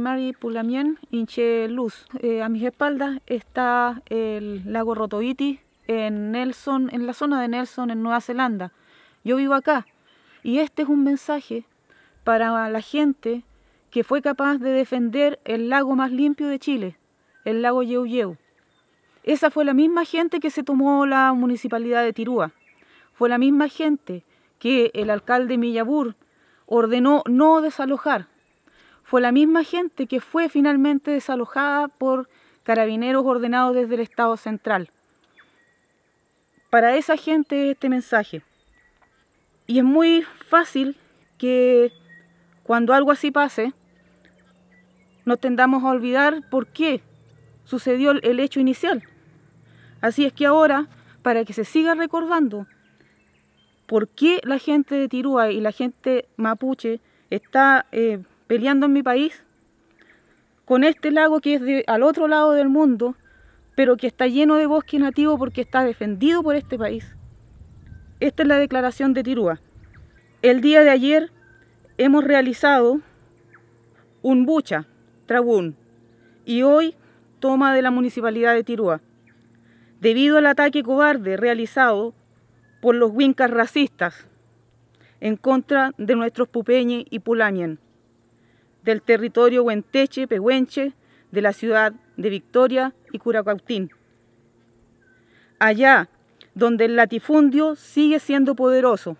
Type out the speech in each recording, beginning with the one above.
Mari luz. Eh, a mis espaldas está el lago Rotoiti en Nelson, en la zona de Nelson, en Nueva Zelanda. Yo vivo acá y este es un mensaje para la gente que fue capaz de defender el lago más limpio de Chile, el lago Yeu Yeu. Esa fue la misma gente que se tomó la municipalidad de Tirúa. Fue la misma gente que el alcalde Millabur ordenó no desalojar fue la misma gente que fue finalmente desalojada por carabineros ordenados desde el Estado central. Para esa gente este mensaje. Y es muy fácil que cuando algo así pase, nos tendamos a olvidar por qué sucedió el hecho inicial. Así es que ahora, para que se siga recordando por qué la gente de Tirúa y la gente mapuche está eh, peleando en mi país con este lago que es al otro lado del mundo, pero que está lleno de bosque nativo porque está defendido por este país. Esta es la declaración de Tirúa. El día de ayer hemos realizado un bucha, trabún, y hoy toma de la municipalidad de Tirúa. Debido al ataque cobarde realizado por los wincas racistas en contra de nuestros pupeñes y pulañen del territorio Huenteche, Pehuenche, de la ciudad de Victoria y Curacautín. Allá donde el latifundio sigue siendo poderoso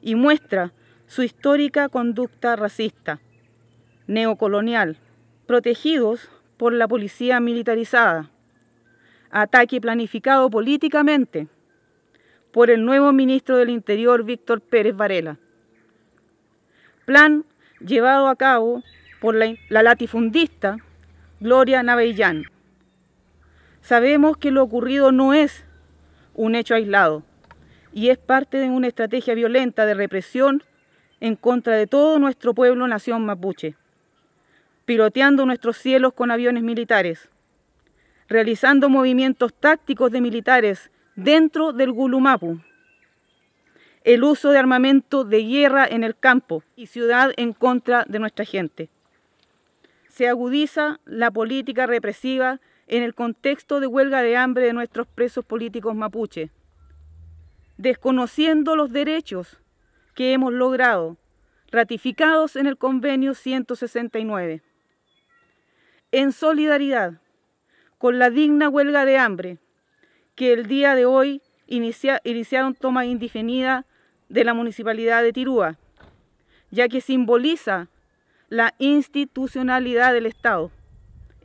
y muestra su histórica conducta racista, neocolonial, protegidos por la policía militarizada, ataque planificado políticamente por el nuevo ministro del Interior, Víctor Pérez Varela. Plan llevado a cabo por la, latifundista Gloria Navellán. Sabemos que lo ocurrido no es un hecho aislado y es parte de una estrategia violenta de represión en contra de todo nuestro pueblo nación mapuche, piloteando nuestros cielos con aviones militares, realizando movimientos tácticos de militares dentro del Gulumapu, el uso de armamento de guerra en el campo y ciudad en contra de nuestra gente. Se agudiza la política represiva en el contexto de huelga de hambre de nuestros presos políticos mapuche, desconociendo los derechos que hemos logrado, ratificados en el convenio 169. En solidaridad con la digna huelga de hambre que el día de hoy iniciaron toma indefinida de la municipalidad de Tirúa, ya que simboliza la institucionalidad del Estado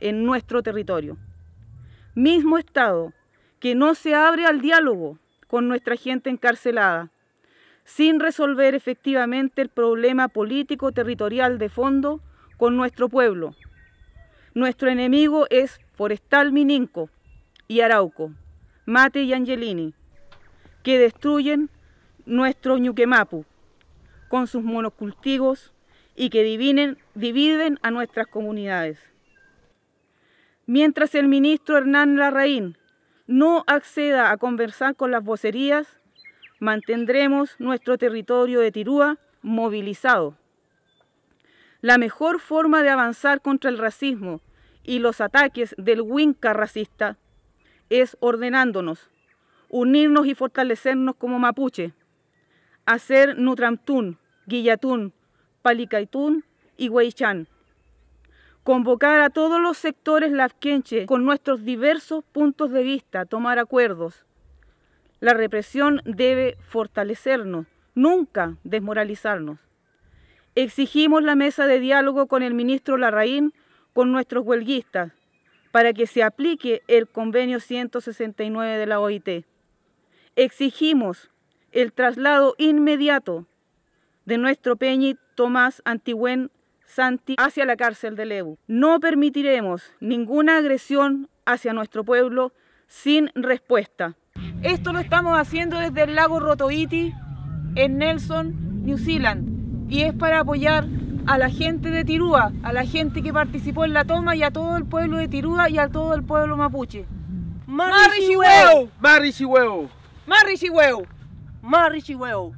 en nuestro territorio. Mismo Estado que no se abre al diálogo con nuestra gente encarcelada, sin resolver efectivamente el problema político territorial de fondo con nuestro pueblo. Nuestro enemigo es Forestal Mininco y Arauco, Mate y Angelini, que destruyen nuestro Ñuquemapu con sus monocultivos y que dividen a nuestras comunidades. Mientras el ministro Hernán Larraín no acceda a conversar con las vocerías, mantendremos nuestro territorio de Tirúa movilizado. La mejor forma de avanzar contra el racismo y los ataques del Winca racista es ordenándonos, unirnos y fortalecernos como mapuche hacer Nutramtún, Guillatún, Palicaitún y Huaychán. Convocar a todos los sectores lafquenche con nuestros diversos puntos de vista, tomar acuerdos. La represión debe fortalecernos, nunca desmoralizarnos. Exigimos la mesa de diálogo con el ministro Larraín, con nuestros huelguistas, para que se aplique el convenio 169 de la OIT. Exigimos el traslado inmediato de nuestro Peñi Tomás Antigüen Santi hacia la cárcel de Lebu. No permitiremos ninguna agresión hacia nuestro pueblo sin respuesta. Esto lo estamos haciendo desde el lago Rotoiti en Nelson, New Zealand, y es para apoyar a la gente de Tirúa, a la gente que participó en la toma y a todo el pueblo de Tirúa y a todo el pueblo mapuche. Marri Chihueu. Marri huevo. Marichi Well.